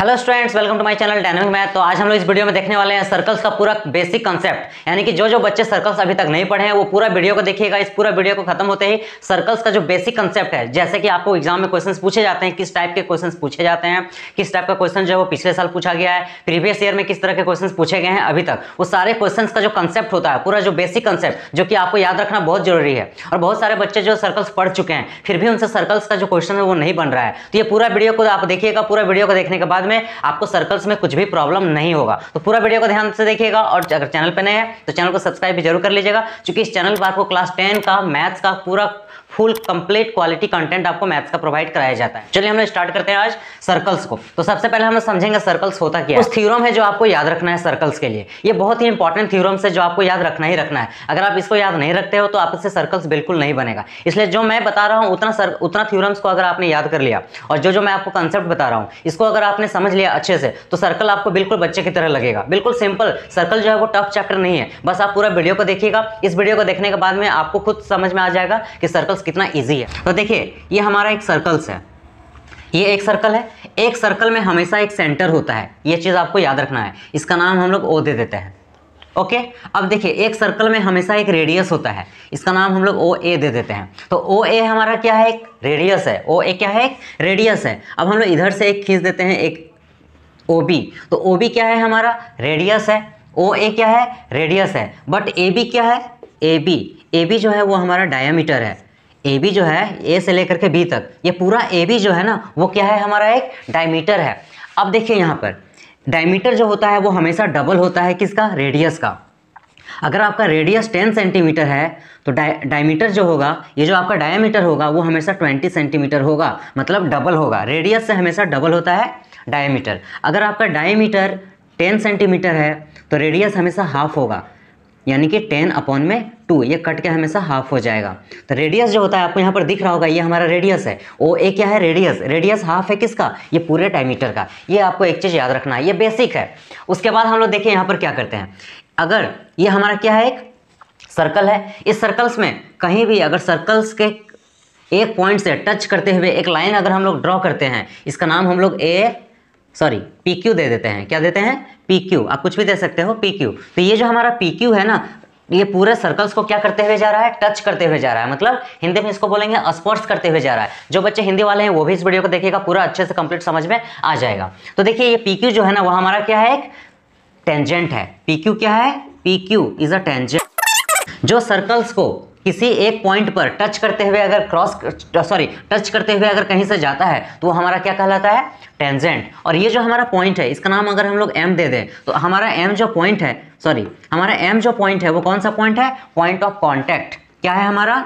hello students welcome to my channel dynamic math तो आज हम लोग इस वीडियो में देखने वाले हैं सर्कल्स का पूरा बेसिक कॉन्सेप्ट यानी कि जो जो बच्चे सर्कल्स अभी तक नहीं पढ़े हैं वो पूरा वीडियो को देखिएगा इस पूरा वीडियो को खत्म होते ही सर्कल्स का जो बेसिक कंसेप्ट है जैसे कि आपको एग्जाम में क्वेश्चन पूछे जाते हैं किस टाइप के क्वेश्चन पूछे जाते हैं किस टाइप का क्वेश्चन जो है वो पिछले साल पूछा गया है प्रीवियस ईयर में किस तरह के क्वेश्चन पूछे गए हैं अभी तक वो सारे क्वेश्चन का जो कंसेप्ट होता है पूरा जो बेसिक कंसेप्ट जो कि आपको याद रखना बहुत जरूरी है और बहुत सारे बच्चे जो सर्कल्स पढ़ चुके हैं फिर भी उनसे सर्कल्स का जो क्वेश्चन है वो नहीं बन रहा है तो ये पूरा वीडियो को आप देखिएगा पूरा वीडियो को देखने के बाद में आपको सर्कल्स में कुछ भी प्रॉब्लम नहीं होगा तो पूरा वीडियो को ध्यान से देखिएगा और अगर चैनल पर नए हैं तो चैनल को सब्सक्राइब भी जरूर कर लीजिएगा क्योंकि इस चैनल पर आपको क्लास टेन का मैथ्स का पूरा फुल कंप्लीट क्वालिटी कंटेंट आपको मैथ्स का प्रोवाइड कराया जाता है चलिए हम लोग स्टार्ट करते हैं आज सर्कल्स को तो सबसे पहले हम समझेंगे सर्कल्स होता क्या उस थ्योरम है जो आपको याद रखना है सर्कल्स के लिए ये बहुत ही इंपॉर्टेंट थ्योरम से जो आपको याद रखना ही रखना है अगर आप इसको याद नहीं रखते हो तो आपसे सर्कल्स बिल्कुल नहीं बनेगा इसलिए जो मैं बता रहा हूं उतना उतना थ्योरम्स को अगर आपने याद कर लिया और जो जो मैं आपको कंसेप्ट बता रहा हूं इसको अगर आपने समझ लिया अच्छे से तो सर्कल आपको बिल्कुल बच्चे की तरह लगेगा बिल्कुल सिंपल सर्कल जो है वो टफ चैप्टर नहीं है बस आप पूरा वीडियो को देखिएगा इस वीडियो को देखने के बाद में आपको खुद समझ में आ जाएगा कि सर्कल्स कितना ईजी है तो देखिए ये हमारा एक सर्कल्स है ये एक सर्कल है एक सर्कल में हमेशा एक सेंटर होता है ये चीज़ आपको याद रखना है इसका नाम हम लोग ओ दे देते हैं ओके अब देखिए एक सर्कल में हमेशा एक रेडियस होता है इसका नाम हम लोग ओ ए दे देते हैं तो ओ ए हमारा क्या है एक रेडियस है ओ ए क्या है एक रेडियस है अब हम लोग इधर से एक खींच देते हैं एक ओ बी तो ओ बी क्या है हमारा रेडियस है ओ ए क्या है रेडियस है बट ए बी क्या है ए बी ए बी जो है वो हमारा डायामीटर है ए बी जो है ए से लेकर के बी तक ये पूरा ए बी जो है ना वो क्या है हमारा एक डायमीटर है अब देखिए यहाँ पर डायमीटर जो होता है वो हमेशा डबल होता है किसका रेडियस का अगर आपका रेडियस 10 सेंटीमीटर है तो डायमीटर जो होगा ये जो आपका डायमीटर होगा वो हमेशा 20 सेंटीमीटर होगा मतलब डबल होगा रेडियस से हमेशा डबल होता है डायमीटर अगर आपका डायमीटर 10 सेंटीमीटर है तो रेडियस हमेशा हाफ होगा यानी कि टेन अपॉन में टू ये कट के हमेशा हाफ हो जाएगा तो रेडियस जो होता है आपको यहाँ पर दिख रहा होगा ये हमारा रेडियस है ओ ए क्या है रेडियस रेडियस हाफ है किसका ये पूरे डायमीटर का ये आपको एक चीज़ याद रखना है ये बेसिक है उसके बाद हम लोग देखें यहाँ पर क्या करते हैं अगर ये हमारा क्या है एक सर्कल है इस सर्कल्स में कहीं भी अगर सर्कल्स के एक पॉइंट से टच करते हुए एक लाइन अगर हम लोग ड्रॉ करते हैं इसका नाम हम लोग ए सॉरी पी क्यू दे देते हैं क्या देते हैं पी क्यू आप कुछ भी दे सकते हो पी क्यू तो ये जो हमारा पी क्यू है ना ये पूरे सर्कल्स को क्या करते हुए जा रहा है टच करते हुए जा रहा है मतलब हिंदी में इसको बोलेंगे स्पर्श करते हुए जा रहा है जो बच्चे हिंदी वाले हैं वो भी इस वीडियो को देखेगा पूरा अच्छे से कंप्लीट समझ में आ जाएगा तो देखिए ये पी क्यू जो है ना वह हमारा क्या है एक टेंजेंट है पी क्यू क्या है P Q is a tangent जो सर्कल्स को किसी एक पॉइंट पर टच करते हुए अगर क्रॉस सॉरी टच करते हुए अगर कहीं से जाता है तो वो हमारा क्या कहलाता है टेंजेंट और ये जो हमारा पॉइंट है इसका नाम अगर हम लोग एम दे दें तो हमारा एम जो पॉइंट है सॉरी हमारा एम जो पॉइंट है वो कौन सा पॉइंट है पॉइंट ऑफ कॉन्टैक्ट क्या है हमारा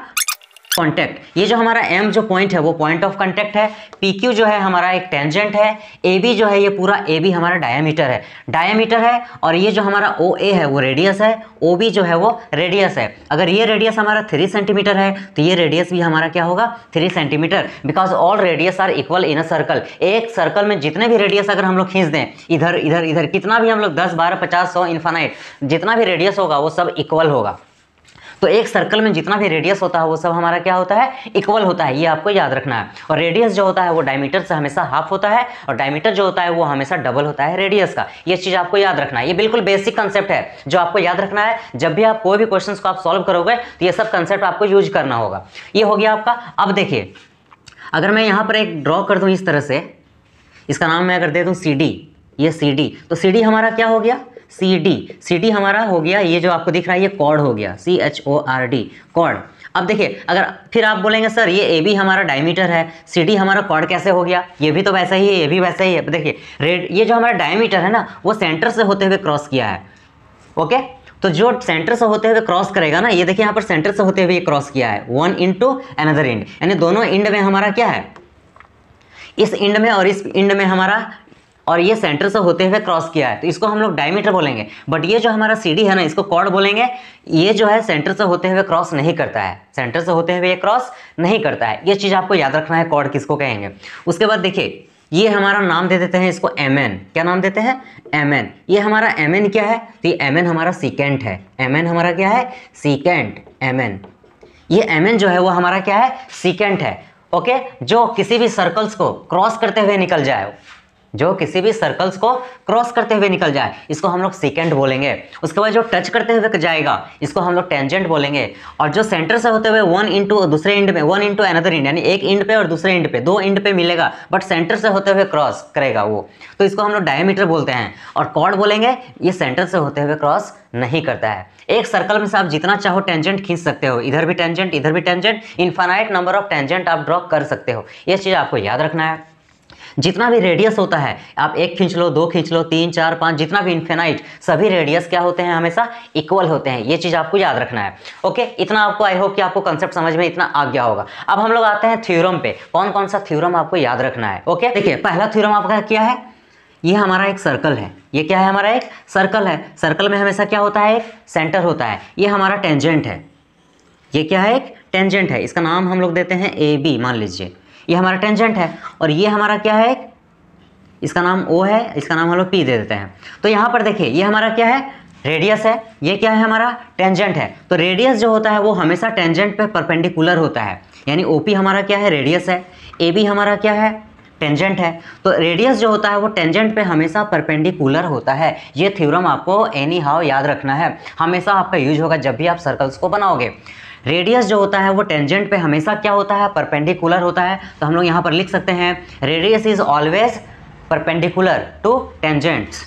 कॉन्टैक्ट ये जो हमारा एम जो पॉइंट है वो पॉइंट ऑफ कॉन्टैक्ट है पी क्यू जो है हमारा एक टेंजेंट है ए बी जो है ये पूरा ए बी हमारा डायमीटर है डायमीटर है और ये जो हमारा ओ ए है वो रेडियस है ओ बी जो है वो रेडियस है अगर ये रेडियस हमारा थ्री सेंटीमीटर है तो ये रेडियस भी हमारा क्या होगा three centimetre because all radius are equal in a circle एक सर्कल में जितने भी रेडियस अगर हम लोग खींच दें इधर इधर इधर कितना भी हम लोग दस बारह पचास सौ इन्फानाइट जितना भी रेडियस होगा वो सब इक्वल होगा तो एक सर्कल में जितना भी रेडियस होता है वो सब हमारा क्या होता है इक्वल होता है ये आपको याद रखना है और रेडियस जो होता है वो डायमीटर से हमेशा हाफ होता है और डायमीटर जो होता है वो हमेशा डबल होता है रेडियस का ये चीज़ आपको याद रखना है ये बिल्कुल बेसिक कंसेप्ट है जो आपको याद रखना है जब भी आप कोई भी क्वेश्चन को आप सॉल्व करोगे तो ये सब कंसेप्ट आपको यूज करना होगा ये हो गया आपका अब देखिए अगर मैं यहाँ पर एक ड्रॉ कर दूँ इस तरह से इसका नाम मैं अगर दे दूँ सी ये सी तो सी हमारा क्या हो गया सी डी सी डी हमारा हो गया ये जो आपको दिख रहा है ये कॉर्ड हो गया C H O R D chord अब देखिए अगर फिर आप बोलेंगे सर ये ए बी हमारा डायमीटर है सी डी हमारा कॉर्ड कैसे हो गया ये भी तो वैसा ही है ये भी वैसा ही है देखिए रेड ये जो हमारा डायमीटर है ना वो सेंटर से होते हुए क्रॉस किया है ओके तो जो सेंटर से होते हुए क्रॉस करेगा ना ये देखिए यहाँ पर सेंटर से होते हुए क्रॉस किया है one end to another end यानी दोनों इंड में हमारा क्या है इस इंड में और इस इंड में हमारा और ये सेंटर से होते हुए क्रॉस किया है तो इसको हम लोग डायमीटर बोलेंगे बट ये जो हमारा सीढ़ी है ना इसको कॉर्ड बोलेंगे ये जो है सेंटर से होते हुए क्रॉस नहीं करता है सेंटर से होते हुए ये क्रॉस नहीं करता है ये चीज़ आपको याद रखना है कॉर्ड किसको कहेंगे उसके बाद देखिए ये हमारा नाम दे देते हैं इसको एम क्या नाम देते हैं एम ये हमारा एम क्या है तो ये एम हमारा सीकेंट है एम हमारा क्या है सीकेंट एम ये एम जो है वो हमारा क्या है सीकेंट है ओके जो किसी भी सर्कल्स को क्रॉस करते हुए निकल जाए जो किसी भी सर्कल्स को क्रॉस करते हुए निकल जाए इसको हम लोग सिकेंड बोलेंगे उसके बाद जो टच करते हुए जाएगा इसको हम लोग टेंजेंट बोलेंगे और जो सेंटर से होते हुए वन इंटू दूसरे इंड में वन इंटू अनदर इंड यानी एक इंड पे और दूसरे इंड पे दो इंड पे मिलेगा बट सेंटर से होते हुए क्रॉस करेगा वो तो इसको हम लोग डायमीटर बोलते हैं और कॉड बोलेंगे ये सेंटर से होते हुए क्रॉस नहीं करता है एक सर्कल में से आप जितना चाहो टेंजेंट खींच सकते हो इधर भी टेंजेंट इधर भी tangent infinite number of tangent आप ड्रॉ कर सकते हो ये चीज़ आपको याद रखना है जितना भी रेडियस होता है आप एक खींच लो दो खींच लो तीन चार पाँच जितना भी इन्फेनाइट सभी रेडियस क्या होते हैं हमेशा इक्वल होते हैं ये चीज़ आपको याद रखना है ओके इतना आपको आई होप कि आपको कंसेप्ट समझ में इतना आ गया होगा अब हम लोग आते हैं थ्योरम पे कौन कौन सा थ्योरम आपको याद रखना है ओके देखिए पहला थ्योरम आपका क्या है ये हमारा एक सर्कल है ये क्या है हमारा एक सर्कल है सर्कल में हमेशा क्या होता है एक सेंटर होता है ये हमारा टेंजेंट है ये क्या है एक टेंजेंट है इसका नाम हम लोग देते हैं ए बी मान लीजिए ये हमारा टेंजेंट है और ये हमारा क्या है इसका नाम ओ है इसका नाम हम लोग पी दे देते हैं तो यहाँ पर देखिए ये हमारा क्या है रेडियस है ये क्या है हमारा टेंजेंट है तो रेडियस जो होता है वो हमेशा टेंजेंट पे परपेंडिकुलर होता है यानी ओ पी हमारा क्या है रेडियस है ए बी हमारा क्या है टेंजेंट है तो रेडियस जो होता है वो टेंजेंट पे हमेशा परपेंडिकुलर होता है ये थ्योरम आपको एनी हाउ याद रखना है हमेशा आपका यूज होगा जब भी आप सर्कल्स को बनाओगे रेडियस जो होता है वो टेंजेंट पे हमेशा क्या होता है परपेंडिकुलर होता है तो हम लोग यहाँ पर लिख सकते हैं radius is always perpendicular to tangents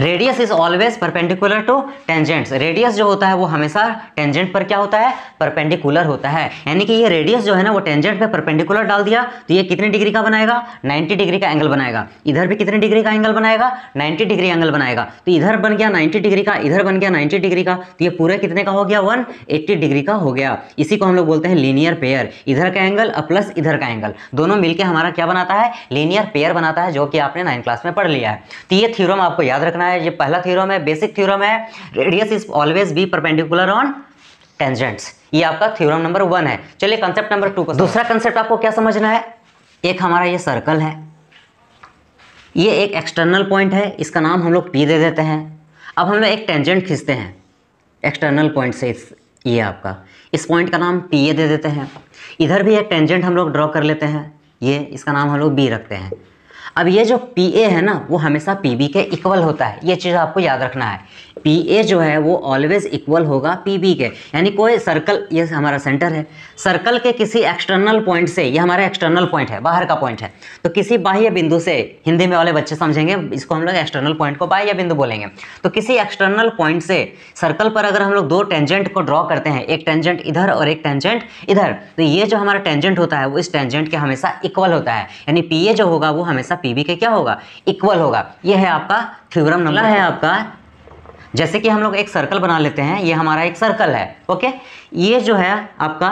radius is always perpendicular to tangents radius जो होता है वो हमेशा टेंजेंट पर क्या होता है परपेंडिकुलर होता है यानी कि ये रेडियस जो है ना वो टेंजेंट पे परपेंडिकुलर डाल दिया तो ये कितने डिग्री का बनाएगा 90 डिग्री का एंगल बनाएगा इधर भी कितने डिग्री का एंगल बनाएगा 90 डिग्री एंगल बनाएगा तो इधर बन गया 90 डिग्री का इधर बन गया 90 डिग्री का तो ये पूरा कितने का हो गया 180 डिग्री का हो गया इसी को हम लोग बोलते हैं लीनियर पेयर इधर का एंगल और प्लस इधर का एंगल दोनों मिलकर हमारा क्या बनाता है लीनियर पेयर बनाता है जो कि आपने नाइन क्लास में पढ़ लिया है तो ये थ्योरम आपको याद रखना करना है ये पहला थ्योरम है बेसिक थ्योरम है radius is always be perpendicular on tangents ये आपका थ्योरम नंबर वन है चलिए कंसेप्ट नंबर टू का दूसरा कंसेप्ट आपको क्या समझना है एक हमारा ये सर्कल है ये एक एक्सटर्नल पॉइंट है इसका नाम हम लोग पी दे देते हैं अब हम लोग एक टेंजेंट खींचते हैं एक्सटर्नल पॉइंट से इस ये आपका इस पॉइंट का नाम पी ए दे देते हैं इधर भी एक टेंजेंट हम लोग ड्रॉ कर लेते हैं ये इसका नाम हम लोग बी रखते हैं अब ये जो पी ए है ना वो हमेशा पी बी के इक्वल होता है ये चीज़ आपको याद रखना है पी ए जो है वो ऑलवेज इक्वल होगा पी बी के यानी कोई सर्कल ये हमारा सेंटर है सर्कल के किसी एक्सटर्नल पॉइंट से ये हमारा एक्सटर्नल पॉइंट है बाहर का पॉइंट है तो किसी बाह्य बिंदु से हिंदी में वाले बच्चे समझेंगे इसको हम लोग एक्सटर्नल पॉइंट को बाह्य बिंदु बोलेंगे तो किसी एक्सटर्नल पॉइंट से सर्कल पर अगर हम लोग दो टेंजेंट को ड्रॉ करते हैं एक टेंजेंट इधर और एक टेंजेंट इधर तो ये जो हमारा टेंजेंट होता है वो इस टेंजेंट के हमेशा इक्वल होता है यानी पी ए जो होगा वो हमेशा पी के क्या होगा इक्वल होगा यह है आपका थ्यूरम नंबर है आपका जैसे कि हम लोग एक सर्कल बना लेते हैं ये हमारा एक सर्कल है ओके ये जो है आपका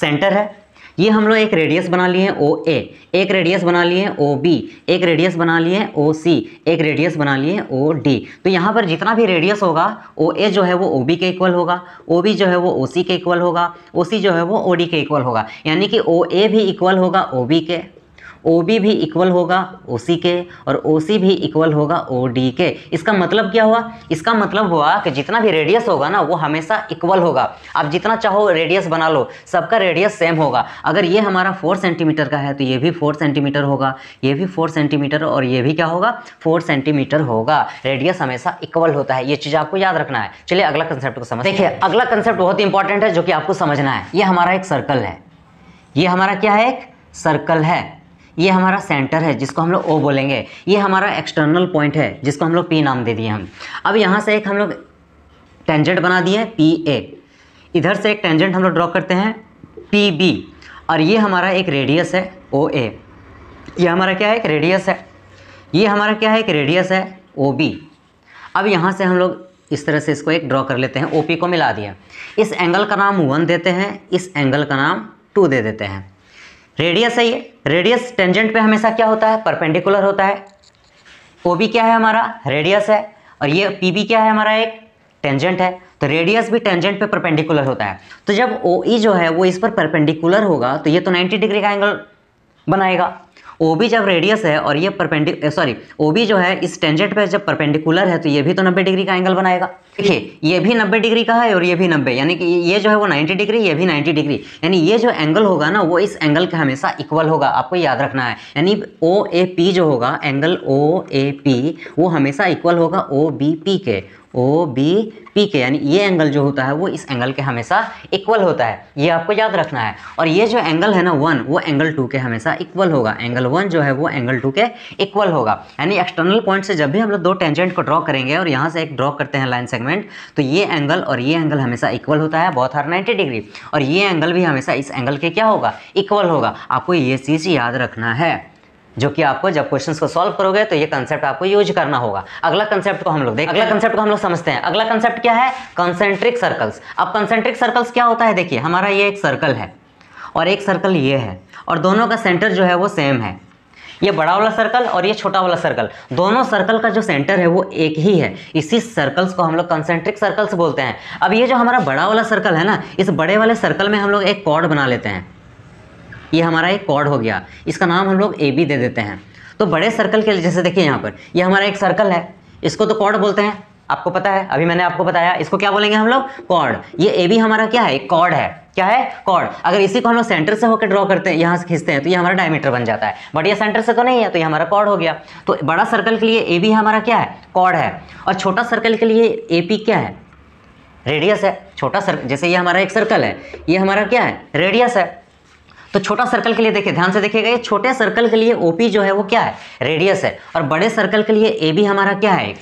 सेंटर है ये हम लोग एक रेडियस बना लिए ओ ए एक रेडियस बना लिए ओ बी एक रेडियस बना लिए ओ सी एक रेडियस बना लिए ओ डी तो यहाँ पर जितना भी रेडियस होगा ओ ए जो है वो ओ बी के इक्वल होगा ओ बी जो है वो ओ सी के इक्वल होगा ओ सी जो है वो ओ डी के इक्वल होगा यानी कि ओ ए भी इक्वल होगा ओ बी के ओ बी भी इक्वल होगा ओ सी के और ओ सी भी इक्वल होगा ओ डी के इसका मतलब क्या हुआ इसका मतलब हुआ कि जितना भी रेडियस होगा ना वो हमेशा इक्वल होगा आप जितना चाहो रेडियस बना लो सबका रेडियस सेम होगा अगर ये हमारा फोर सेंटीमीटर का है तो ये भी फोर सेंटीमीटर होगा ये भी फोर सेंटीमीटर और ये भी क्या होगा फोर सेंटीमीटर होगा रेडियस हमेशा इक्वल होता है ये चीज़ आपको याद रखना है चलिए अगला कंसेप्ट को समझ देखिए अगला कंसेप्ट बहुत इंपॉर्टेंट है जो कि आपको समझना है ये हमारा एक सर्कल है ये हमारा क्या है एक सर्कल है ये हमारा सेंटर है जिसको हम लोग ओ बोलेंगे ये हमारा एक्सटर्नल पॉइंट है जिसको हम लोग पी नाम दे दिए हम अब यहाँ से एक हम लोग टेंजेंट बना दिए पी ए इधर से एक टेंजेंट हम लोग ड्रॉ करते हैं पी बी और ये हमारा एक रेडियस है ओ ए ये हमारा क्या है एक रेडियस है ये हमारा क्या है एक रेडियस है ओ बी अब यहाँ से हम लोग इस तरह से इसको एक ड्रॉ कर लेते हैं ओ पी को मिला दिया इस एंगल का नाम वन देते हैं इस एंगल का नाम टू दे देते हैं रेडियस है ये रेडियस टेंजेंट पे हमेशा क्या होता है परपेंडिकुलर होता है ओ बी क्या है हमारा रेडियस है और ये पी बी क्या है हमारा एक टेंजेंट है तो रेडियस भी टेंजेंट पे परपेंडिकुलर होता है तो जब ओ ई e जो है वो इस पर परपेंडिकुलर होगा तो ये तो 90 डिग्री का एंगल बनाएगा ओ बी जब रेडियस है और ये परपेंडिक सॉरी ओ बी जो है इस टेंजेंट पे जब परपेंडिकुलर है तो ये भी तो नब्बे डिग्री का एंगल बनाएगा देखिए ये भी नब्बे डिग्री का है और ये भी नब्बे यानी कि ये जो है वो नाइन्टी डिग्री ये भी नाइन्टी डिग्री यानी ये जो एंगल होगा ना वो इस एंगल के हमेशा इक्वल होगा आपको याद रखना है यानी ओ ए पी जो होगा एंगल ओ ए पी वो हमेशा इक्वल होगा ओ बी पी के ओ बी पी के यानी ये एंगल जो होता है वो इस एंगल के हमेशा इक्वल होता है ये आपको याद रखना है और ये जो एंगल है ना वन वो एंगल टू के हमेशा इक्वल होगा एंगल वन जो है वो एंगल टू के इक्वल होगा यानी एक्सटर्नल पॉइंट से जब भी हम लोग दो टेंजेंट को ड्रॉ करेंगे और यहाँ से एक ड्रॉ करते हैं लाइन सेगमेंट तो ये एंगल और ये एंगल हमेशा इक्वल होता है बहुत हर नाइन्टी डिग्री और ये एंगल भी हमेशा इस एंगल के क्या होगा इक्वल होगा आपको ये चीज़ याद रखना है जो कि आपको जब क्वेश्चंस को सॉल्व करोगे तो ये कंसेप्ट आपको यूज करना होगा अगला कंसेप्ट को हम लोग देखें अगला कंसेप्ट को हम लोग समझते हैं अगला कंसेप्ट क्या है कंसेंट्रिक सर्कल्स अब कंसेंट्रिक सर्कल्स क्या होता है देखिए हमारा ये एक सर्कल है और एक सर्कल ये है और दोनों का सेंटर जो है वो सेम है ये बड़ा वाला सर्कल और ये छोटा वाला सर्कल दोनों सर्कल का जो सेंटर है वो एक ही है इसी सर्कल्स को हम लोग कंसेंट्रिक सर्कल्स बोलते हैं अब ये जो हमारा बड़ा वाला सर्कल है ना इस बड़े वाले सर्कल में हम लोग एक कॉर्ड बना लेते हैं ये हमारा एक कॉर्ड हो गया इसका नाम हम लोग ए बी दे देते हैं तो बड़े सर्कल के जैसे देखिए यहाँ पर ये हमारा एक सर्कल है इसको तो कॉर्ड बोलते हैं आपको पता है अभी मैंने आपको बताया इसको क्या बोलेंगे हम लोग कॉर्ड ये ए बी हमारा क्या है कॉर्ड है क्या है कॉर्ड अगर इसी को हम लोग सेंटर से होकर ड्रॉ करते हैं यहाँ से खींचते हैं तो ये हमारा डायमीटर बन जाता है बट ये सेंटर से तो नहीं है तो ये हमारा कॉर्ड हो गया तो बड़ा सर्कल के लिए ए बी हमारा क्या है कॉर्ड है और छोटा सर्कल के लिए ए पी क्या है रेडियस है छोटा सर्कल जैसे ये हमारा एक सर्कल है ये हमारा क्या है रेडियस है तो छोटा सर्कल के लिए देखिए ध्यान से देखिएगा ये छोटे सर्कल के लिए ओपी जो है वो क्या है रेडियस है और बड़े सर्कल के लिए ए बी हमारा क्या है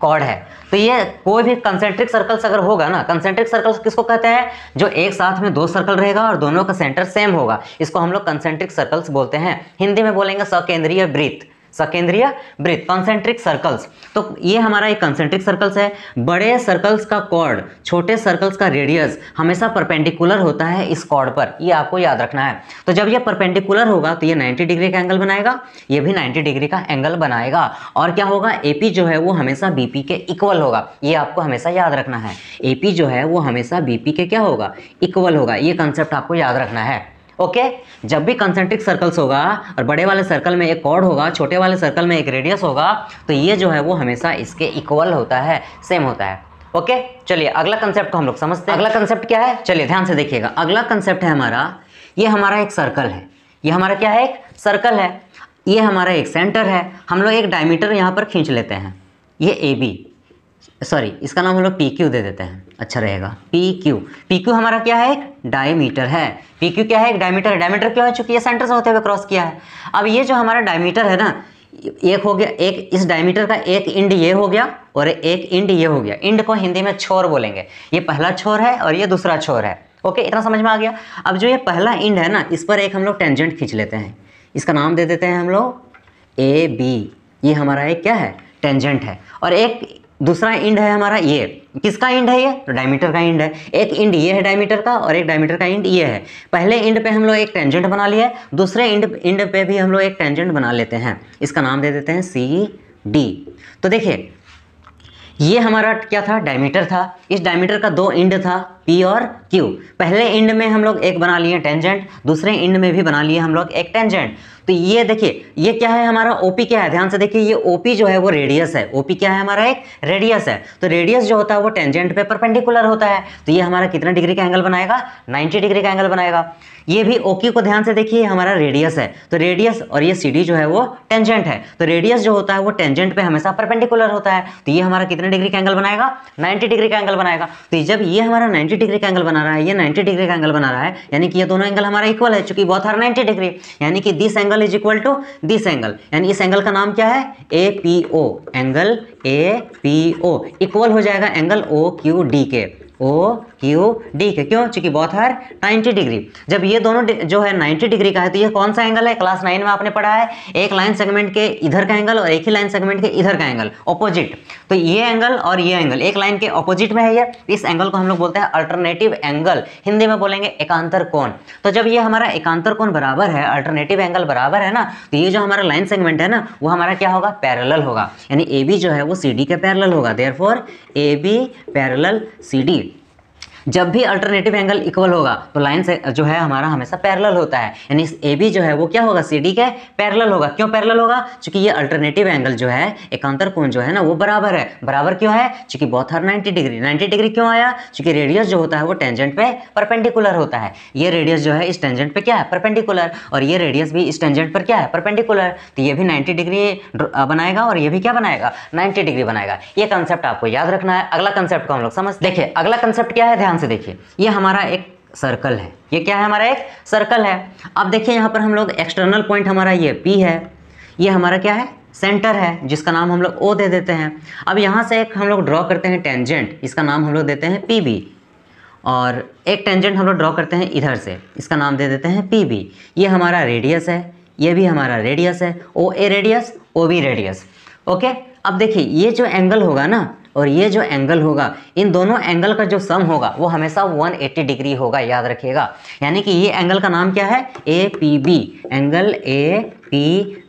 कॉर्ड है तो ये कोई भी कंसेंट्रिक सर्कल्स अगर होगा ना कंसेंट्रिक सर्कल्स किसको कहते हैं जो एक साथ में दो सर्कल रहेगा और दोनों का सेंटर सेम होगा इसको हम लोग कंसेंट्रिक सर्कल्स बोलते हैं हिंदी में बोलेंगे सकेंद्रीय वृत्त सकेंद्रीय वृत्त कंसेंट्रिक सर्कल्स तो ये हमारा एक कंसेंट्रिक सर्कल्स है बड़े सर्कल्स का कॉर्ड छोटे सर्कल्स का रेडियस हमेशा परपेंडिकुलर होता है इस कॉर्ड पर ये आपको याद रखना है तो जब ये परपेंडिकुलर होगा तो ये 90 डिग्री का एंगल बनाएगा ये भी 90 डिग्री का एंगल बनाएगा और क्या होगा ए जो है वो हमेशा बी के इक्वल होगा ये आपको हमेशा याद रखना है ए जो है वो हमेशा बी के क्या होगा इक्वल होगा ये कंसेप्ट आपको याद रखना है ओके जब भी कंसेंट्रिक सर्कल्स होगा और बड़े वाले सर्कल में एक कॉर्ड होगा छोटे वाले सर्कल में एक रेडियस होगा तो ये जो है वो हमेशा इसके इक्वल होता है सेम होता है ओके चलिए अगला कंसेप्ट हम लोग समझते हैं अगला कंसेप्ट क्या है चलिए ध्यान से देखिएगा अगला कंसेप्ट है हमारा ये हमारा एक सर्कल है ये हमारा क्या है एक सर्कल है ये हमारा एक सेंटर है हम लोग एक डायमीटर यहाँ पर खींच लेते हैं ये ए बी सॉरी इसका नाम हम लोग पी क्यू दे देते हैं अच्छा रहेगा पी क्यू पी क्यू हमारा क्या है एक डायमीटर है पी क्यू क्या है एक डायमीटर है डायमीटर क्यों है चूंकि ये सेंटर से होते हुए क्रॉस किया है अब ये जो हमारा डायमीटर है ना एक हो गया एक इस डायमीटर का एक इंड ये हो गया और एक इंड ये हो गया इंड को हिंदी में छोर बोलेंगे ये पहला छोर है और ये दूसरा छोर है ओके इतना समझ में आ गया अब जो ये पहला इंड है ना इस पर एक हम लोग टेंजेंट खींच लेते हैं इसका नाम दे देते हैं हम लोग ए बी ये हमारा एक क्या है टेंजेंट है और एक दूसरा इंड है हमारा ये किसका इंड है ये तो डायमीटर का इंड है एक इंड ये है डायमीटर का और एक डायमीटर का इंड ये है पहले इंड पे हम लोग एक टेंजेंट बना लिया है दूसरे इंड इंड पे भी हम लोग एक टेंजेंट बना लेते हैं इसका नाम दे देते हैं सी डी तो देखिए ये हमारा क्या था डायमीटर था इस डायमीटर का दो इंड था पी और क्यू पहले इंड में हम लोग एक बना लिए टेंजेंट दूसरे इंड में भी बना लिए हम लोग एक टेंजेंट तो ये देखिए ये क्या है हमारा ओपी क्या है ध्यान से देखिए ये ओपी जो है वो रेडियस है ओपी क्या है हमारा एक रेडियस है तो रेडियस जो होता है वो टेंजेंट पे परपेंडिकुलर होता है तो ये हमारा कितना डिग्री का एंगल बनाएगा 90 डिग्री का एंगल बनाएगा ये भी ओकी को ध्यान से देखिए हमारा रेडियस है तो रेडियस और ये सी जो है वो टेंजेंट है तो रेडियस जो होता है वो टेंजेंट पे हमेशा परपेंडिकुलर होता है तो ये हमारा कितने डिग्री का एंगल बनाएगा 90 डिग्री का एंगल बनाएगा तो जब ये हमारा 90 डिग्री का एंगल बना रहा है ये 90 डिग्री का एंगल बना रहा है यानी कि ये दोनों एंगल हमारा इक्वल है चूंकि बहुत हर नाइन्टी डिग्री यानी कि this angle angle is equal to this angle यानी इस एंगल का नाम क्या है A P O angle A P O equal हो जाएगा एंगल ओ क्यू डी के ओ क्यू डी के क्यों चूंकि बोथ आर 90 डिग्री जब ये दोनों जो है 90 डिग्री का है तो ये कौन सा एंगल है क्लास नाइन में आपने पढ़ा है एक लाइन सेगमेंट के इधर का एंगल और एक ही लाइन सेगमेंट के इधर का एंगल ऑपोजिट तो ये एंगल और ये एंगल एक लाइन के ऑपोजिट में है ये इस एंगल को हम लोग बोलते हैं अल्टरनेटिव एंगल हिंदी में बोलेंगे एकांतर कौन तो जब ये हमारा एकांतर कौन बराबर है अल्टरनेटिव एंगल बराबर है ना तो ये जो हमारा लाइन सेगमेंट है ना वो हमारा क्या होगा पैरल होगा यानी ए बी जो है वो सी डी के पैरल होगा therefore A B parallel C D जब भी अल्टरनेटिव एंगल इक्वल होगा तो लाइन से जो है हमारा हमेशा पैरेलल होता है यानी ए बी जो है वो क्या होगा सी डी के पैरेलल होगा क्यों पैरेलल होगा क्योंकि ये अल्टरनेटिव एंगल जो है एकांतर कोण जो है ना वो बराबर है बराबर क्यों है क्योंकि बहुत हर 90 डिग्री 90 डिग्री क्यों आया क्योंकि रेडियस जो होता है वो टेंजेंट पे परपेंडिकुलर होता है ये रेडियस जो है इस टेंजेंट पे क्या है परपेंडिकुलर और ये रेडियस भी इस टेंजेंट पर क्या है परपेंडिकुलर तो ये भी नाइन्टी डिग्री बनाएगा और ये भी क्या बनाएगा नाइन्टी डिग्री बनाएगा ये कंसेप्ट आपको याद रखना है अगला कंसेप्ट को हम लोग समझ देखिए अगला कंसेप्ट क्या है ध्यान से देखिए ये हमारा एक सर्कल है ये क्या है हमारा एक सर्कल है अब देखिए यहाँ पर हम लोग एक्सटर्नल पॉइंट हमारा ये पी है ये हमारा क्या है सेंटर है जिसका नाम हम लोग ओ दे देते हैं अब यहाँ से एक हम लोग ड्रॉ करते हैं टेंजेंट इसका नाम हम लोग देते हैं पी बी और एक टेंजेंट हम लोग ड्रॉ करते हैं इधर से इसका नाम दे देते हैं पी बी ये हमारा रेडियस है ये भी हमारा रेडियस है O A radius O B radius okay अब देखिए ये जो एंगल होगा ना और ये जो एंगल होगा इन दोनों एंगल का जो सम होगा वो हमेशा 180 डिग्री होगा याद रखिएगा यानी कि ये एंगल का नाम क्या है A P B angle A P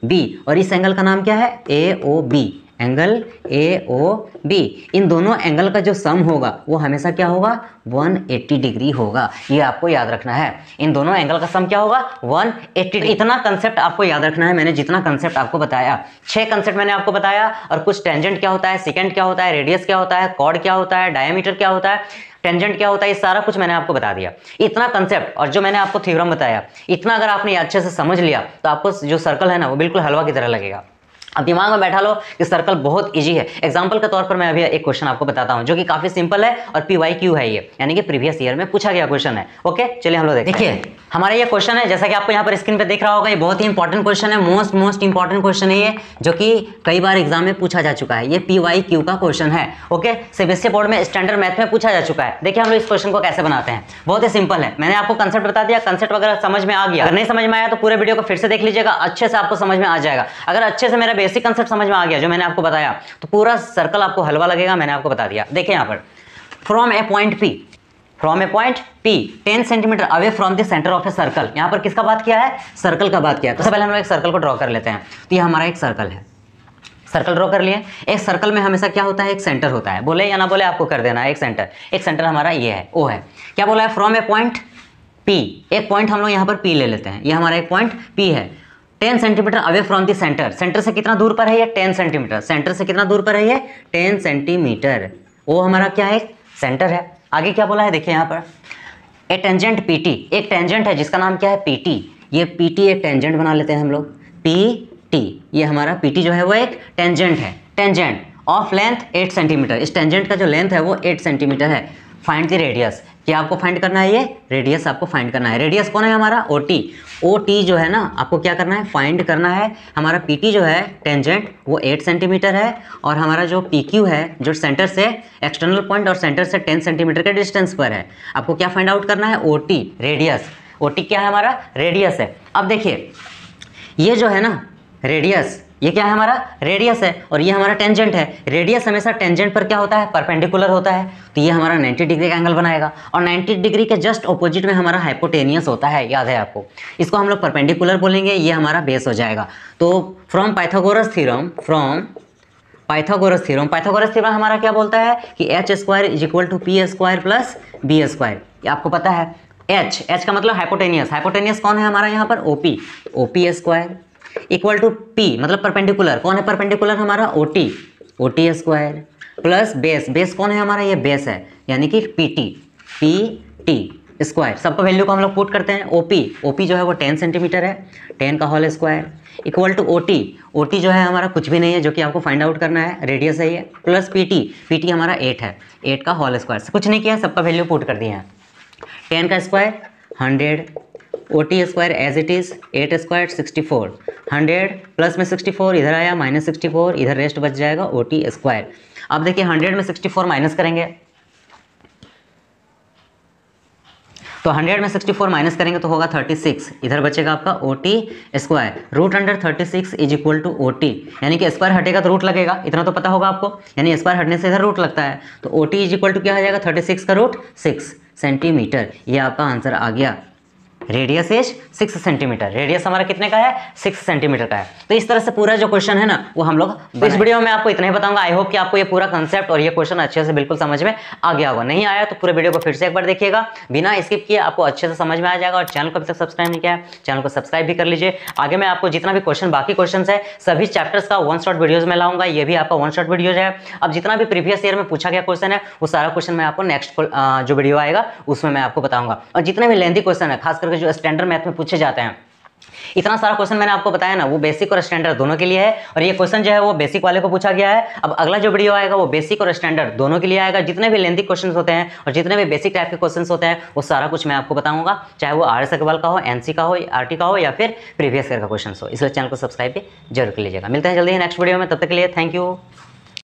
B और इस एंगल का नाम क्या है A O B angle A O B इन दोनों एंगल का जो सम होगा वो हमेशा क्या होगा 180 डिग्री होगा ये आपको याद रखना है इन दोनों एंगल का सम क्या होगा 180 इतना कंसेप्ट आपको याद रखना है मैंने जितना कंसेप्ट आपको बताया छह कंसेप्ट मैंने आपको बताया और कुछ टेंजेंट क्या होता है सेकेंड क्या होता है रेडियस क्या होता है कॉर्ड क्या होता है डायमीटर क्या होता है टेंजेंट क्या होता है ये सारा कुछ मैंने आपको बता दिया इतना कंसेप्ट और जो मैंने आपको थ्योरम बताया इतना अगर आपने अच्छे से समझ लिया तो आपको जो सर्कल है ना वो बिल्कुल हलवा की तरह लगेगा अब दिमाग में बैठा लो कि सर्कल बहुत इजी है एग्जाम्पल के तौर पर मैं अभी एक क्वेश्चन आपको बताता हूँ जो कि काफी सिंपल है और पी वाई क्यू है ये यानी कि प्रीवियस ईयर में पूछा गया क्वेश्चन है ओके चलिए हम लोग देखिए हमारा ये क्वेश्चन है जैसा कि आपको यहाँ पर स्क्रीन पर देख रहा होगा ये बहुत ही इंपॉर्टेंट क्वेश्चन है मोस्ट मोस्ट इंपॉर्टेंट क्वेश्चन है ये जो कि कई बार एग्जाम में पूछा जा चुका है ये पी वाई क्यू का क्वेश्चन है ओके सीबीएसई बोर्ड में स्टैंडर्ड मैथ में पूछा जा चुका है देखिए हम लोग इस क्वेश्चन को कैसे बनाते हैं बहुत ही सिंपल है मैंने आपको कंसेप्ट बता दिया कंसेप्ट वगैरह समझ में आ गया अगर नहीं समझ में आया तो पूरे वीडियो को फिर से देख लीजिएगा अच्छे से आपको समझ में आ जाएगा अगर अच्छे से मेरा बेसिक कंसेप्ट समझ में आ गया जो मैंने आपको बताया तो पूरा सर्कल आपको हलवा लगेगा मैंने आपको बता दिया देखिए यहाँ पर from a point P from a point P ten centimetre away from the centre of a circle यहाँ पर किसका बात किया है सर्कल का बात किया है तो सबसे पहले हम लोग एक सर्कल को ड्रॉ कर लेते हैं तो ये हमारा एक सर्कल है सर्कल ड्रॉ कर लिए एक सर्कल में हमेशा क्या होता है एक सेंटर होता है बोले या ना बोले आपको कर देना है एक सेंटर एक सेंटर हमारा ये है ओ है क्या बोला है फ्रॉम ए पॉइंट पी एक पॉइंट हम लोग यहाँ पर पी ले लेते हैं ये हमारा एक पॉइंट पी है ten centimetre away from the centre centre से कितना दूर पर है ये टेन सेंटीमीटर सेंटर से कितना दूर पर है ये टेन सेंटीमीटर वो हमारा क्या है सेंटर है आगे क्या बोला है देखिए यहाँ पर ए टेंजेंट पीटी एक टेंजेंट है जिसका नाम क्या है पीटी ये पीटी एक टेंजेंट बना लेते हैं हम लोग पी टी ये हमारा पीटी जो है वो एक टेंजेंट है tangent of length eight centimetre इस टेंजेंट का जो लेंथ है वो एट सेंटीमीटर है फाइंड द रेडियस क्या आपको फाइंड करना है ये रेडियस आपको फाइंड करना है रेडियस कौन है हमारा ओ टी ओ टी जो है ना आपको क्या करना है फाइंड करना है हमारा पी टी जो है टेंजेंट वो एट सेंटीमीटर है और हमारा जो पी क्यू है जो सेंटर से एक्सटर्नल पॉइंट और सेंटर से टेन सेंटीमीटर के डिस्टेंस पर है आपको क्या फाइंड आउट करना है O T radius O T क्या है हमारा रेडियस है अब देखिए ये जो है ना रेडियस ये क्या है हमारा रेडियस है और ये हमारा टेंजेंट है रेडियस हमेशा टेंजेंट पर क्या होता है परपेंडिकुलर होता है तो ये हमारा 90 डिग्री का एंगल बनाएगा और 90 डिग्री के जस्ट अपोजिट में हमारा हाइपोटेनियस होता है याद है आपको इसको हम लोग परपेंडिकुलर बोलेंगे ये हमारा बेस हो जाएगा तो from Pythagoras theorem from Pythagoras theorem Pythagoras theorem हमारा क्या बोलता है कि H square is equal to P square plus B square आपको पता है एच एच का मतलब हाइपोटेनियस हाइपोटेनियस कौन है हमारा यहाँ पर OP OP square equal to P मतलब परपेंडिकुलर कौन है परपेंडिकुलर हमारा O T O T square plus base base कौन है हमारा ये बेस है यानी कि P T P T square सबका वैल्यू को हम लोग पुट करते हैं ओ पी ओ पी जो है वो टेन सेंटीमीटर है टेन का whole square equal to O T O T जो है हमारा कुछ भी नहीं है जो कि आपको फाइंड आउट करना है रेडियस है ये plus P T P T हमारा एट है एट का होल स्क्वायर कुछ नहीं किया सबका वैल्यू पुट कर दिया है टेन का square hundred O T square as it is eight square sixty four hundred plus में सिक्सटी फोर इधर आया माइनस सिक्सटी फोर इधर रेस्ट बच जाएगा ओ टी स्क्वायर अब देखिए हंड्रेड में सिक्सटी फोर माइनस करेंगे तो 100 में 64 माइनस करेंगे तो होगा 36 इधर बचेगा आपका O T square root under thirty six is equal to O T यानी कि स्क्वायर हटेगा तो रूट लगेगा इतना तो पता होगा आपको यानी स्क्वायर हटने से इधर रूट लगता है तो O T is equal to क्या हो जाएगा 36 का रूट 6 सेंटीमीटर ये आपका आंसर आ गया radius is six centimetre radius हमारा कितने का है सिक्स सेंटीमीटर का है तो इस तरह से पूरा जो क्वेश्चन है ना वो हम लोग इस वीडियो में आपको इतना ही बताऊंगा आई होप कि आपको ये पूरा कंसेप्ट और ये क्वेश्चन अच्छे से बिल्कुल समझ में आ गया होगा नहीं आया तो पूरे वीडियो को फिर से एक बार देखिएगा बिना स्किप किए आपको अच्छे से समझ में आ जाएगा और चैनल को अभी तक सब्सक्राइब नहीं किया चैनल को सब्सक्राइब भी कर लीजिए आगे मैं आपको जितना भी क्वेश्चन बाकी क्वेश्चन है सभी चैप्टर्स का वन शॉट वीडियोज में लाऊंगा ये भी आपका वन शॉट वीडियोज है अब जितना भी प्रीवियस ईयर में पूछा गया क्वेश्चन है वो सारा क्वेश्चन मैं आपको नेक्स्ट जो वीडियो आएगा उसमें मैं आपको बताऊंगा और जितने भी लेंथी क्वेश्चन है खास करके जो स्टैंडर्ड मैथ में पूछे जाते हैं इतना सारा क्वेश्चन मैंने आपको बताया ना वो बेसिक और स्टैंडर्ड दोनों के लिए है और ये क्वेश्चन जो है वो बेसिक वाले को पूछा गया है अब अगला जो वीडियो आएगा वो बेसिक और स्टैंडर्ड दोनों के लिए आएगा जितने भी लेंथी क्वेश्चंस होते हैं और जितने भी बेसिक टाइप के क्वेश्चन होते हैं वो सारा कुछ मैं आपको बताऊंगा चाहे वो आर एस अग्रवाल का हो एन का हो आर का हो या फिर प्रीवियस ईयर का क्वेश्चन हो इसलिए चैनल को सब्सक्राइब भी जरूर कर लीजिएगा मिलते हैं जल्दी नेक्स्ट वीडियो में तब तक के लिए थैंक यू